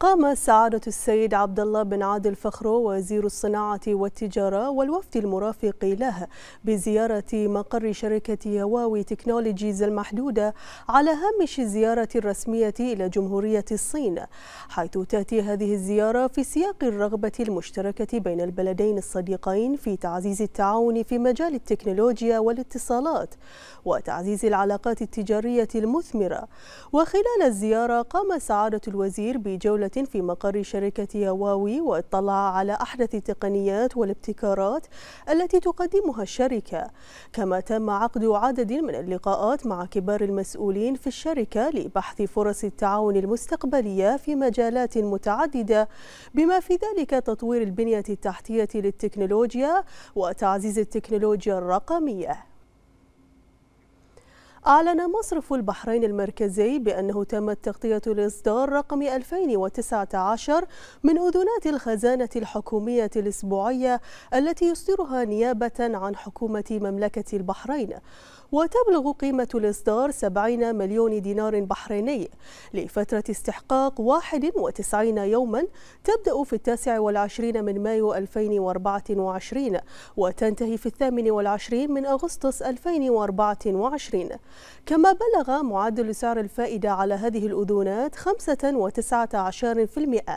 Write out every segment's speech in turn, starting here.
قام سعادة السيد عبد الله بن عادل فخرو وزير الصناعة والتجارة والوفد المرافق له بزيارة مقر شركة هواوي تكنولوجيز المحدودة على هامش الزيارة الرسمية إلى جمهورية الصين حيث تأتي هذه الزيارة في سياق الرغبة المشتركة بين البلدين الصديقين في تعزيز التعاون في مجال التكنولوجيا والاتصالات وتعزيز العلاقات التجارية المثمرة وخلال الزيارة قام سعادة الوزير بجولة في مقر شركة هواوي واطلع على أحدث التقنيات والابتكارات التي تقدمها الشركة كما تم عقد عدد من اللقاءات مع كبار المسؤولين في الشركة لبحث فرص التعاون المستقبلية في مجالات متعددة بما في ذلك تطوير البنية التحتية للتكنولوجيا وتعزيز التكنولوجيا الرقمية أعلن مصرف البحرين المركزي بأنه تمت تغطية الإصدار رقم 2019 من أذونات الخزانة الحكومية الأسبوعية التي يصدرها نيابة عن حكومة مملكة البحرين وتبلغ قيمة الإصدار 70 مليون دينار بحريني لفترة استحقاق 91 يوما تبدأ في التاسع والعشرين من مايو 2024 وتنتهي في الثامن والعشرين من أغسطس 2024 كما بلغ معدل سعر الفائدة على هذه الأذونات 5.19%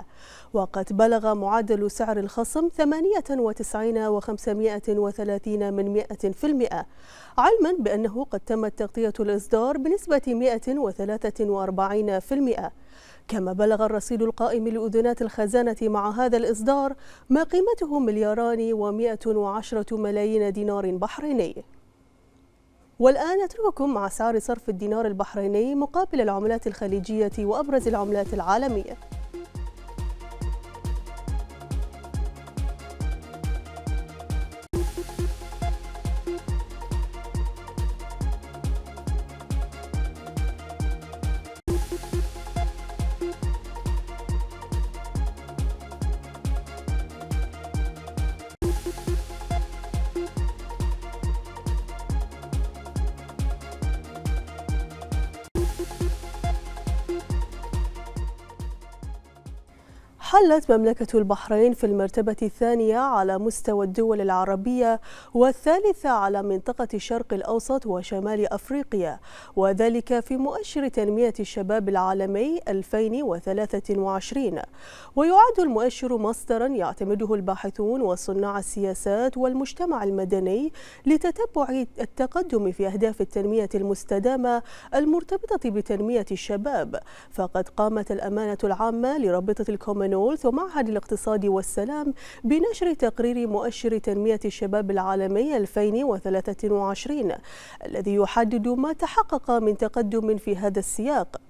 وقد بلغ معدل سعر الخصم 98.530 من 100% علما بأنه قد تمت تغطية الإصدار بنسبة 143% كما بلغ الرصيد القائم لأذنات الخزانة مع هذا الإصدار ما قيمته ملياران و وعشرة ملايين دينار بحريني والآن أترككم مع سعر صرف الدينار البحريني مقابل العملات الخليجية وأبرز العملات العالمية حلت مملكة البحرين في المرتبة الثانية على مستوى الدول العربية والثالثة على منطقة الشرق الأوسط وشمال أفريقيا وذلك في مؤشر تنمية الشباب العالمي 2023 ويعد المؤشر مصدرا يعتمده الباحثون وصناع السياسات والمجتمع المدني لتتبع التقدم في أهداف التنمية المستدامة المرتبطة بتنمية الشباب فقد قامت الأمانة العامة لرابطة الكومنو نورث ومعهد الاقتصاد والسلام بنشر تقرير مؤشر تنمية الشباب العالمي 2023 الذي يحدد ما تحقق من تقدم في هذا السياق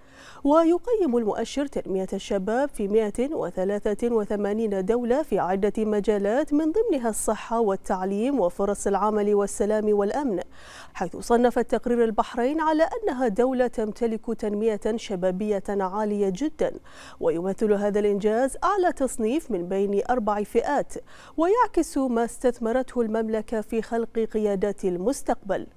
ويقيم المؤشر تنمية الشباب في 183 دولة في عدة مجالات من ضمنها الصحة والتعليم وفرص العمل والسلام والأمن حيث صنف التقرير البحرين على أنها دولة تمتلك تنمية شبابية عالية جدا ويمثل هذا الإنجاز أعلى تصنيف من بين أربع فئات ويعكس ما استثمرته المملكة في خلق قيادات المستقبل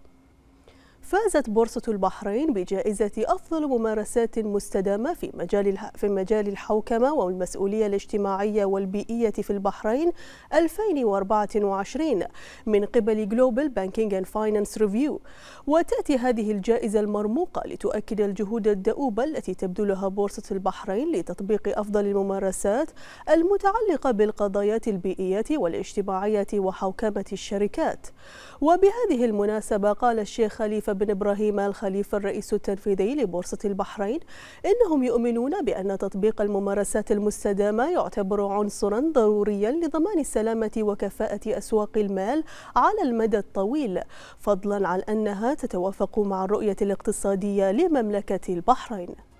فازت بورصة البحرين بجائزة أفضل ممارسات مستدامة في مجال في مجال الحوكمة والمسؤولية الاجتماعية والبيئية في البحرين 2024 من قبل جلوبال بانكينج اند فاينانس ريفيو وتأتي هذه الجائزة المرموقة لتؤكد الجهود الدؤوبة التي تبذلها بورصة البحرين لتطبيق أفضل الممارسات المتعلقة بالقضايات البيئية والاجتماعية وحوكمة الشركات وبهذه المناسبة قال الشيخ خليفة بن إبراهيم الخليفة الرئيس التنفيذي لبورصة البحرين إنهم يؤمنون بأن تطبيق الممارسات المستدامة يعتبر عنصرا ضروريا لضمان السلامة وكفاءة أسواق المال على المدى الطويل فضلا عن أنها تتوافق مع الرؤية الاقتصادية لمملكة البحرين